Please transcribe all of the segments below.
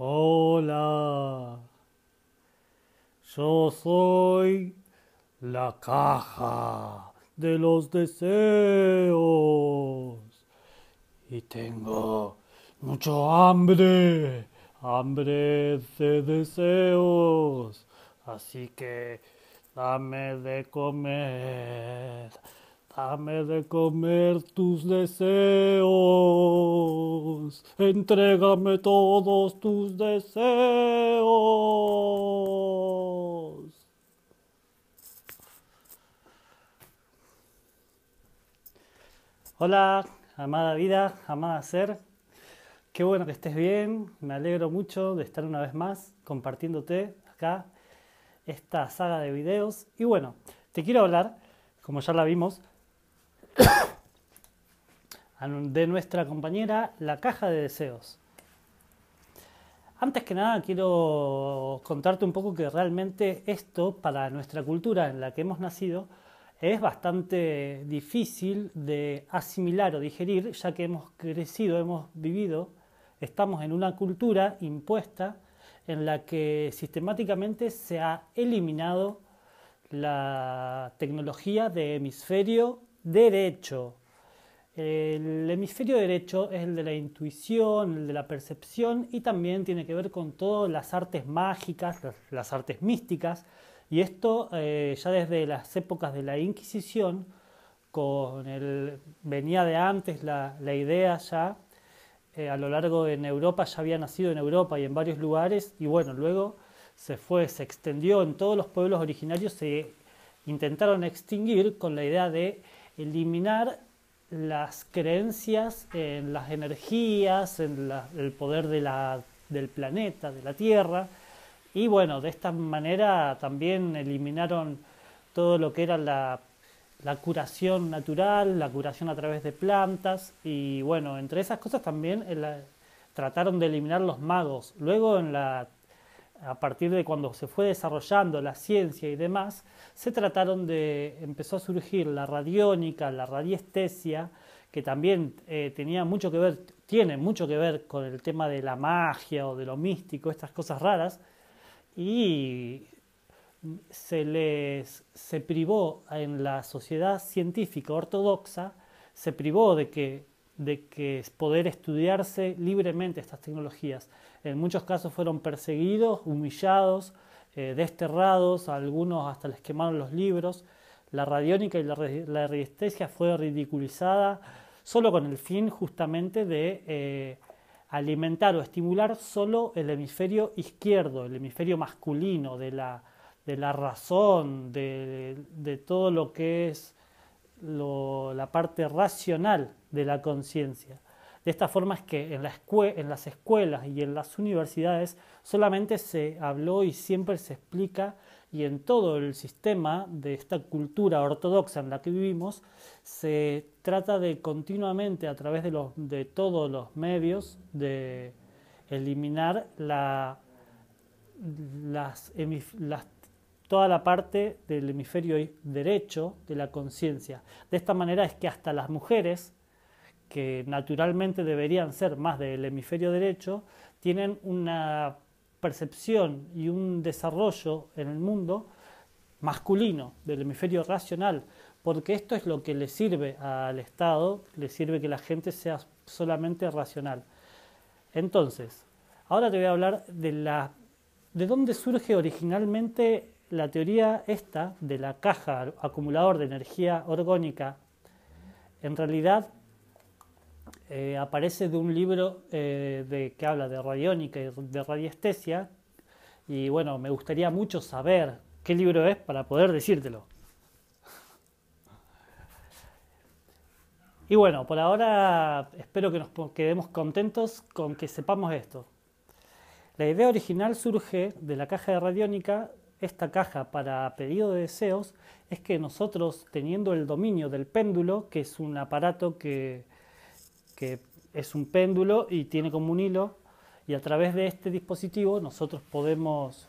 Hola, yo soy la caja de los deseos y tengo mucho hambre, hambre de deseos, así que dame de comer. Dame de comer tus deseos, entrégame todos tus deseos. Hola, amada vida, amada ser. Qué bueno que estés bien, me alegro mucho de estar una vez más compartiéndote acá esta saga de videos. Y bueno, te quiero hablar, como ya la vimos, de nuestra compañera La Caja de Deseos. Antes que nada quiero contarte un poco que realmente esto para nuestra cultura en la que hemos nacido es bastante difícil de asimilar o digerir ya que hemos crecido, hemos vivido, estamos en una cultura impuesta en la que sistemáticamente se ha eliminado la tecnología de hemisferio derecho. El hemisferio derecho es el de la intuición, el de la percepción y también tiene que ver con todas las artes mágicas, las, artes místicas. Y esto eh, ya desde las épocas de la Inquisición, con el, venía de antes la, idea ya, eh, a lo largo de en Europa, ya había nacido en Europa y en varios lugares, y bueno, luego se fue, se extendió en todos los pueblos originarios, se intentaron extinguir con la idea de eliminar las creencias en las energías, en el poder del planeta, de la Tierra. Y bueno, de esta manera también eliminaron todo lo que era la, curación natural, la curación a través de plantas. Y bueno, entre esas cosas también eh, trataron de eliminar los magos. Luego en la a partir de cuando se fue desarrollando la ciencia y demás, se trataron de, empezó a surgir la radiónica, la radiestesia, que también eh, tenía mucho que ver, tiene mucho que ver con el tema de la magia o de lo místico, estas cosas raras, y se les se privó en la sociedad científica ortodoxa, se privó de que, de que poder estudiarse libremente estas tecnologías. En muchos casos fueron perseguidos, humillados, eh, desterrados, algunos hasta les quemaron los libros. La radiónica y la, fue ridiculizada solo con el fin justamente de eh, alimentar o estimular solo el hemisferio izquierdo, el hemisferio masculino de la, razón, de, todo lo que es la parte racional de la conciencia. De esta forma es que en, en, las escuelas y en las universidades solamente se habló y siempre se explica y en todo el sistema de esta cultura ortodoxa en la que vivimos se trata de continuamente a través de, los, de todos los medios de eliminar la, las, toda la parte del hemisferio derecho de la conciencia. De esta manera es que hasta las mujeres que naturalmente deberían ser más del hemisferio derecho, tienen una percepción y un desarrollo en el mundo masculino, del hemisferio racional, porque esto es lo que le sirve al Estado, le sirve que la gente sea solamente racional. Entonces, ahora te voy a hablar de la de dónde surge originalmente la teoría esta de la caja acumulador de energía orgánica. En realidad eh, aparece de un libro eh, de, que habla de radiónica y de radiestesia. Y bueno, me gustaría mucho saber qué libro es para poder decírtelo. Y bueno, por ahora espero que nos quedemos contentos con que sepamos esto. La idea original surge de la caja de radiónica. Esta caja para pedido de deseos es que nosotros, teniendo el dominio del péndulo, que es un aparato que que es un péndulo y tiene como un hilo y a través de este dispositivo nosotros podemos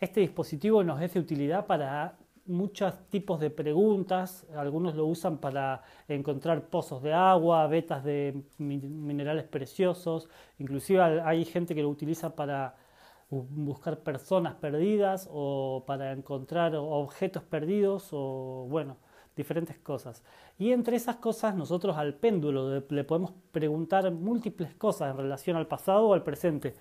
Este dispositivo nos es de utilidad para muchos tipos de preguntas, algunos lo usan para encontrar pozos de agua, vetas de minerales preciosos, inclusive hay gente que lo utiliza para buscar personas perdidas o para encontrar objetos perdidos o bueno, diferentes cosas. Y entre esas cosas nosotros al péndulo le podemos preguntar múltiples cosas en relación al pasado o al presente.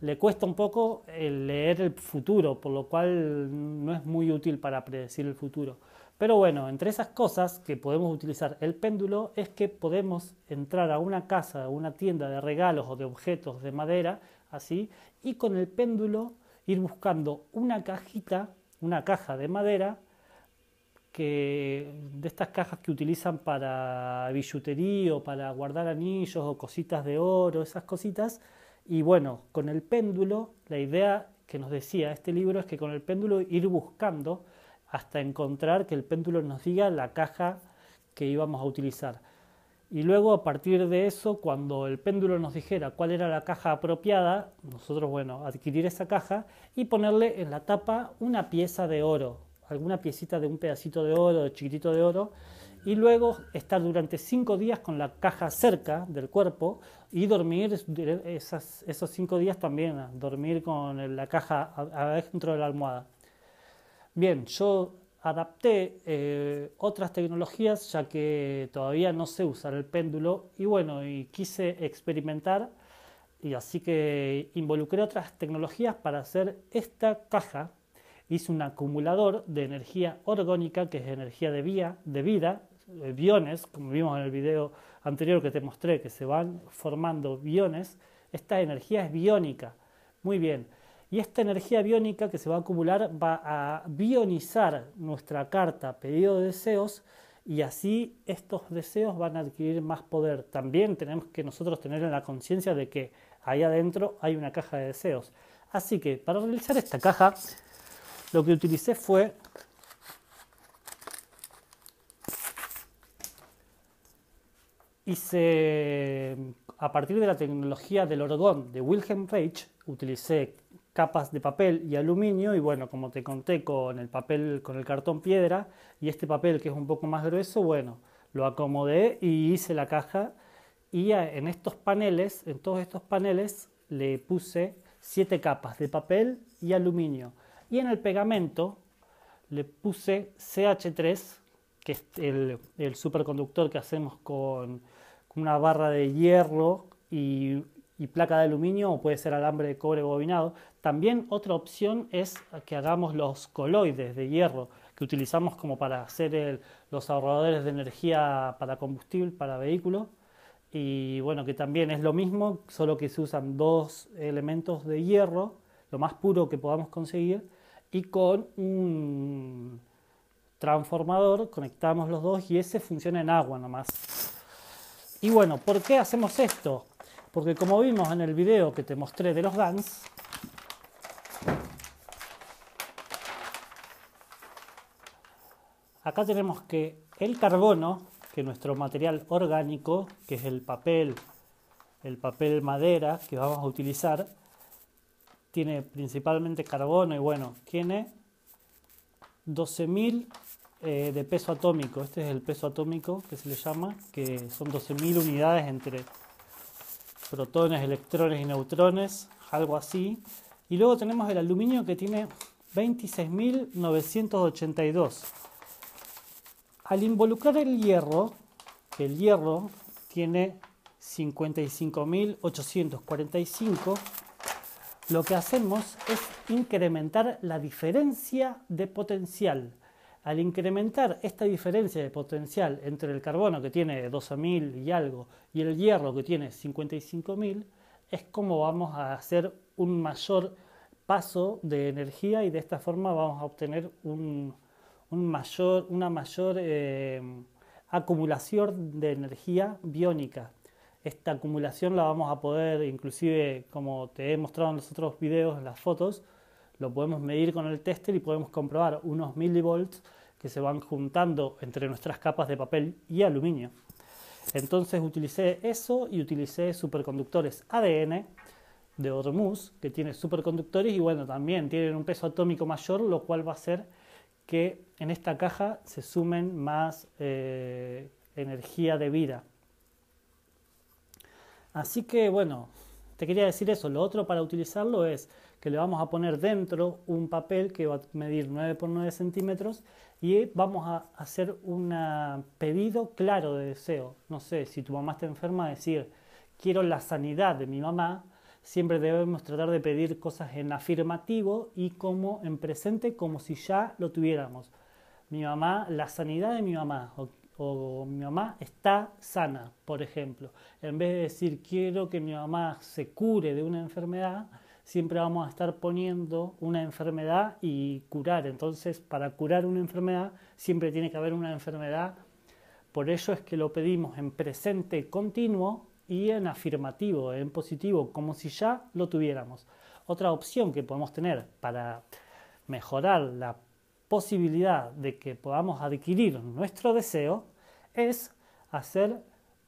Le cuesta un poco eh, leer el futuro, por lo cual no es muy útil para predecir el futuro. Pero bueno, entre esas cosas que podemos utilizar el péndulo es que podemos entrar a una casa, a una tienda de regalos o de objetos de madera así, y con el péndulo ir buscando una cajita, una caja de madera, que, de estas cajas que utilizan para billutería o para guardar anillos o cositas de oro, esas cositas. Y bueno, con el péndulo, la idea que nos decía este libro es que con el péndulo ir buscando hasta encontrar que el péndulo nos diga la caja que íbamos a utilizar. Y luego a partir de eso, cuando el péndulo nos dijera cuál era la caja apropiada, nosotros, bueno, adquirir esa caja y ponerle en la tapa una pieza de oro, alguna piecita de un pedacito de oro, de chiquitito de oro, y luego estar durante cinco días con la caja cerca del cuerpo y dormir esas, esos cinco días también, dormir con la caja adentro de la almohada. Bien, yo Adapté eh, otras tecnologías ya que todavía no sé usar el péndulo y bueno, y quise experimentar y así que involucré otras tecnologías para hacer esta caja. Hice un acumulador de energía orgónica que es energía de, vía, de vida, eh, biones, como vimos en el video anterior que te mostré, que se van formando biones. Esta energía es biónica. Muy bien y esta energía biónica que se va a acumular va a bionizar nuestra carta pedido de deseos y así estos deseos van a adquirir más poder. También tenemos que nosotros tener en la conciencia de que ahí adentro hay una caja de deseos. Así que para realizar esta caja lo que utilicé fue hice a partir de la tecnología del orgón de Wilhelm Reich utilicé capas de papel y aluminio y bueno, como te conté con el papel, con el cartón piedra y este papel que es un poco más grueso, bueno, lo acomodé y hice la caja y en estos paneles, en todos estos paneles le puse siete capas de papel y aluminio y en el pegamento le puse CH3, que es el, superconductor que hacemos con una barra de hierro y y placa de aluminio o puede ser alambre de cobre bobinado. También otra opción es que hagamos los coloides de hierro que utilizamos como para hacer los ahorradores de energía para combustible, para vehículos. Y bueno, que también es lo mismo, solo que se usan dos elementos de hierro, lo más puro que podamos conseguir, y con un transformador conectamos los dos y ese funciona en agua nomás. Y bueno, ¿por qué hacemos esto? Porque como vimos en el video que te mostré de los GANs, acá tenemos que el carbono, que nuestro material orgánico, que es el papel, el papel madera que vamos a utilizar, tiene principalmente carbono y bueno, tiene 12.000 eh, de peso atómico. Este es el peso atómico que se le llama, que son 12.000 unidades entre protones, electrones y neutrones, algo así. Y luego tenemos el aluminio que tiene 26.982. Al involucrar el hierro, que el hierro tiene 55.845, lo que hacemos es incrementar la diferencia de potencial al incrementar esta diferencia de potencial entre el carbono que tiene 12.000 y algo y el hierro que tiene 55.000, es como vamos a hacer un mayor paso de energía y de esta forma vamos a obtener un, mayor, una mayor eh, acumulación de energía biónica. Esta acumulación la vamos a poder, inclusive como te he mostrado en los otros videos, en las fotos, lo podemos medir con el tester y podemos comprobar unos milivolts que se van juntando entre nuestras capas de papel y aluminio. Entonces utilicé eso y utilicé superconductores ADN de Hormuz, que tiene superconductores y bueno, también tienen un peso atómico mayor, lo cual va a hacer que en esta caja se sumen más eh, energía de vida. Así que bueno, te quería decir eso. Lo otro para utilizarlo es que le vamos a poner dentro un papel que va a medir 9 por 9 centímetros y vamos a hacer un pedido claro de deseo. No sé, si tu mamá está enferma, decir, quiero la sanidad de mi mamá, siempre debemos tratar de pedir cosas en afirmativo y como en presente, como si ya lo tuviéramos. Mi mamá, la sanidad de mi mamá, o, mi mamá está sana, por ejemplo. En vez de decir quiero que mi mamá se cure de una enfermedad, siempre vamos a estar poniendo una enfermedad y curar. Entonces, para curar una enfermedad, siempre tiene que haber una enfermedad. Por ello es que lo pedimos en presente continuo y en afirmativo, en positivo, como si ya lo tuviéramos. Otra opción que podemos tener para mejorar la posibilidad de que podamos adquirir nuestro deseo es hacer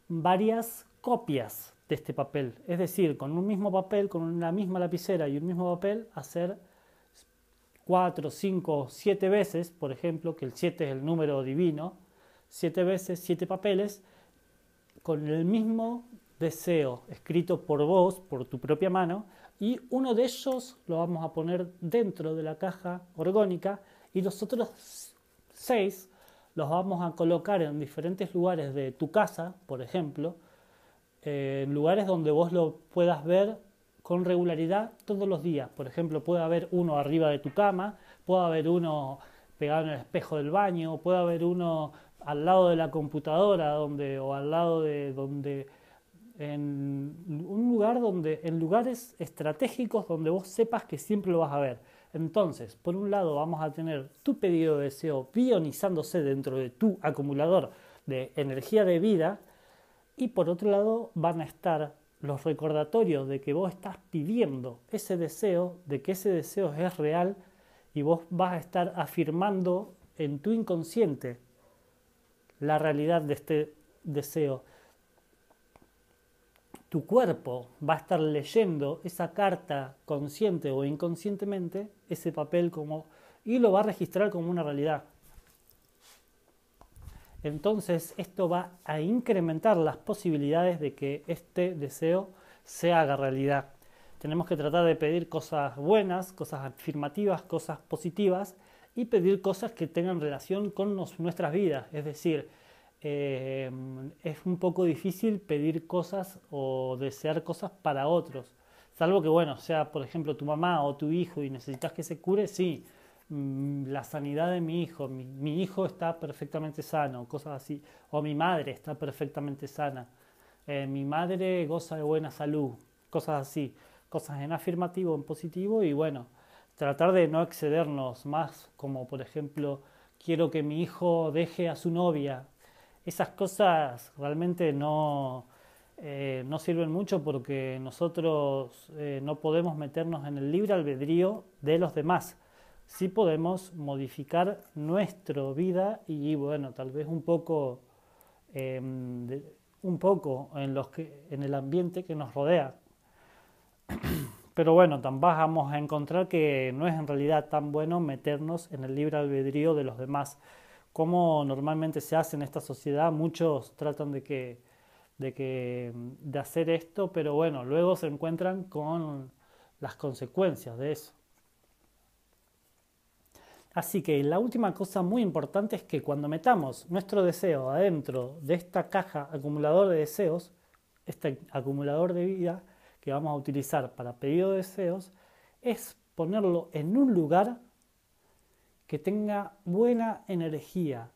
varias copias de este papel. Es decir, con un mismo papel, con una misma lapicera y un mismo papel, hacer 4, 5, siete veces, por ejemplo, que el 7 es el número divino, siete veces, siete papeles, con el mismo deseo escrito por vos, por tu propia mano, y uno de ellos lo vamos a poner dentro de la caja orgónica y los otros seis los vamos a colocar en diferentes lugares de tu casa, por ejemplo, eh, en lugares donde vos lo puedas ver con regularidad todos los días. Por ejemplo, puede haber uno arriba de tu cama, puede haber uno pegado en el espejo del baño, puede haber uno al lado de la computadora donde, o al lado de donde en un lugar donde en lugares estratégicos donde vos sepas que siempre lo vas a ver. Entonces, por un lado vamos a tener tu pedido de deseo pionizándose dentro de tu acumulador de energía de vida y por otro lado van a estar los recordatorios de que vos estás pidiendo ese deseo, de que ese deseo es real y vos vas a estar afirmando en tu inconsciente la realidad de este deseo. Tu cuerpo va a estar leyendo esa carta consciente o inconscientemente, ese papel como, y lo va a registrar como una realidad entonces esto va a incrementar las posibilidades de que este deseo se haga realidad. Tenemos que tratar de pedir cosas buenas, cosas afirmativas, cosas positivas y pedir cosas que tengan relación con nuestras vidas. Es decir, eh, es un poco difícil pedir cosas o desear cosas para otros. Salvo que, bueno, sea por ejemplo tu mamá o tu hijo y necesitas que se cure, sí, Mm, la sanidad de mi hijo, mi, hijo está perfectamente sano, cosas así, o mi madre está perfectamente sana, eh, mi madre goza de buena salud, cosas así, cosas en afirmativo, en positivo y bueno, tratar de no excedernos más, como por ejemplo, quiero que mi hijo deje a su novia, esas cosas realmente no, eh, no sirven mucho porque nosotros eh, no podemos meternos en el libre albedrío de los demás sí podemos modificar nuestra vida y bueno, tal vez un poco, em, un poco en, en el ambiente que nos rodea. Pero bueno, también vamos a encontrar que no es en realidad tan bueno meternos en el libre albedrío de los demás. Como normalmente se hace en esta sociedad, muchos tratan de em, hacer esto, pero bueno, luego se encuentran con las consecuencias de eso. Así que la última cosa muy importante es que cuando metamos nuestro deseo adentro de esta caja acumulador de deseos, este acumulador de vida que vamos a utilizar para pedido de deseos, es ponerlo en un lugar que tenga buena energía.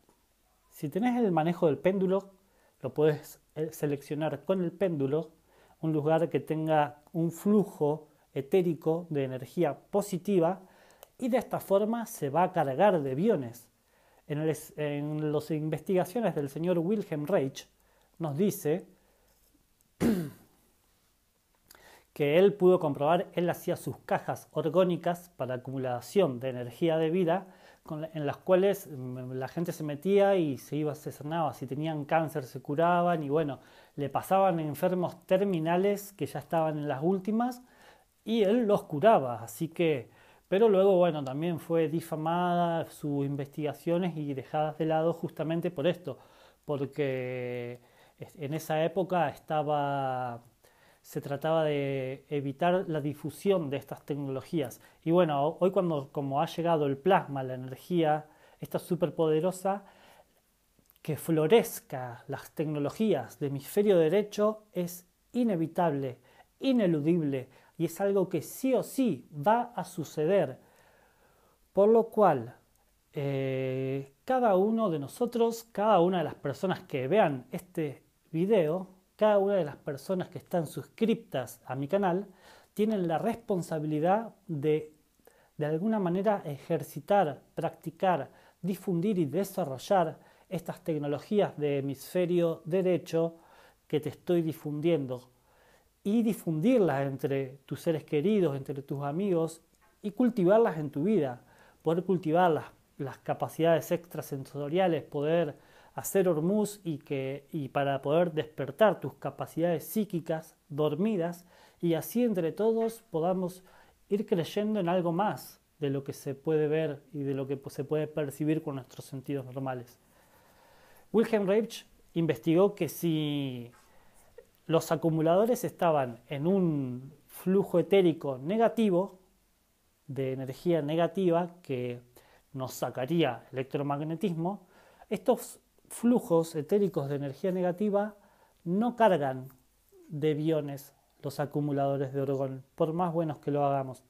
Si tenés el manejo del péndulo, lo puedes eh, seleccionar con el péndulo, un lugar que tenga un flujo etérico de energía positiva y de esta forma se va a cargar de biones. En, las investigaciones del señor Wilhelm Reich nos dice que él pudo comprobar, él hacía sus cajas orgónicas para acumulación de energía de vida, en las cuales mm, la gente se metía y se iba, se sanaba, si tenían cáncer se curaban y bueno, le pasaban enfermos terminales que ya estaban en las últimas y él los curaba, así que pero luego, bueno, también fue difamada sus investigaciones y dejadas de lado justamente por esto, porque en esa época estaba se trataba de evitar la difusión de estas tecnologías. Y bueno, hoy cuando como ha llegado el plasma, la energía, esta superpoderosa, que florezca las tecnologías de hemisferio derecho es inevitable, ineludible y es algo que sí o sí va a suceder. Por lo cual, eh, cada uno de nosotros, cada una de las personas que vean este video, cada una de las personas que están suscriptas a mi canal, tienen la responsabilidad de, de alguna manera, ejercitar, practicar, difundir y desarrollar estas tecnologías de hemisferio derecho que te estoy difundiendo y difundirlas entre tus seres queridos, entre tus amigos y cultivarlas en tu vida, poder cultivarlas las, capacidades extrasensoriales, poder hacer hormuz y, que, y para poder despertar tus capacidades psíquicas dormidas y así entre todos podamos ir creyendo en algo más de lo que se puede ver y de lo que se puede percibir con nuestros sentidos normales. Wilhelm Reich investigó que si los acumuladores estaban en un flujo etérico negativo, de energía negativa que nos sacaría electromagnetismo, estos flujos etéricos de energía negativa no cargan de biones los acumuladores de orgón, por más buenos que lo hagamos.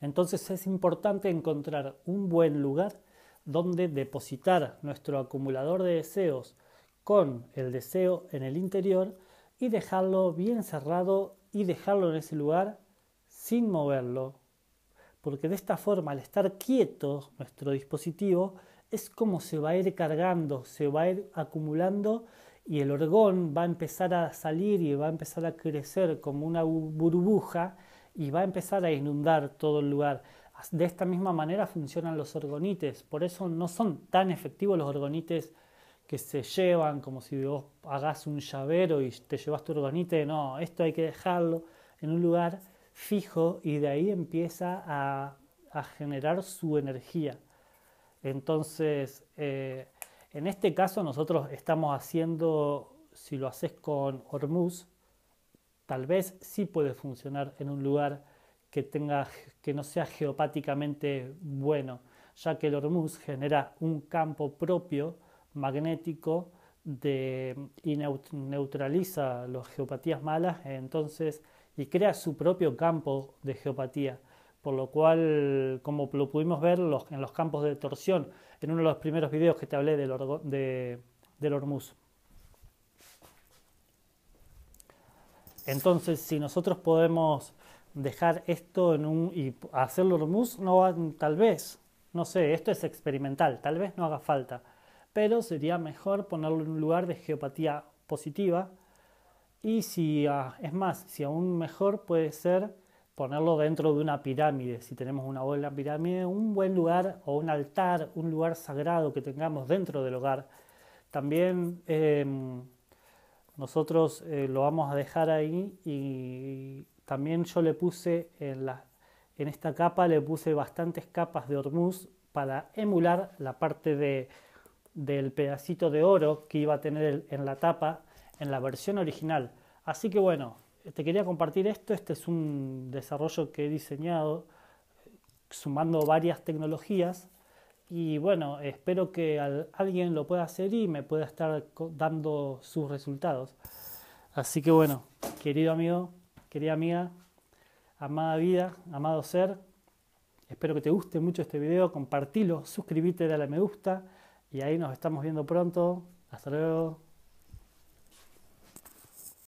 Entonces es importante encontrar un buen lugar donde depositar nuestro acumulador de deseos con el deseo en el interior y dejarlo bien cerrado y dejarlo en ese lugar sin moverlo. Porque de esta forma, al estar quieto nuestro dispositivo, es como se va a ir cargando, se va a ir acumulando y el orgón va a empezar a salir y va a empezar a crecer como una burbuja y va a empezar a inundar todo el lugar. De esta misma manera funcionan los orgonites, por eso no son tan efectivos los orgonites se llevan, como si vos hagas un llavero y te llevas tu organite, no, esto hay que dejarlo en un lugar fijo y de ahí empieza a, generar su energía. Entonces, eh, en este caso nosotros estamos haciendo, si lo haces con Hormuz, tal vez sí puede funcionar en un lugar que, tenga, que no sea geopáticamente bueno, ya que el Hormuz genera un campo propio magnético y neutraliza las geopatías malas, entonces, y crea su propio campo de geopatía. Por lo cual, como lo pudimos ver en los campos de torsión, en uno de los primeros videos que te hablé del, Hormuz. Entonces, si nosotros podemos dejar esto en un y hacerlo Hormuz, no tal vez, no sé, esto es experimental, tal vez no haga falta pero sería mejor ponerlo en un lugar de geopatía positiva. Y si, ah, es más, si aún mejor puede ser ponerlo dentro de una pirámide. Si tenemos una buena pirámide, un buen lugar o un altar, un lugar sagrado que tengamos dentro del hogar. También em, nosotros eh, lo vamos a dejar ahí y también yo le puse en, en esta capa, le puse bastantes capas de hormuz para emular la parte de del pedacito de oro que iba a tener en la tapa en la versión original. Así que bueno, te quería compartir esto. Este es un desarrollo que he diseñado eh, sumando varias tecnologías. Y bueno, espero que alguien lo pueda hacer y me pueda estar dando sus resultados. Así que bueno, querido amigo, querida amiga, amada vida, amado ser, espero que te guste mucho este video, compartilo, suscríbete, dale a me gusta y ahí nos estamos viendo pronto. Hasta luego.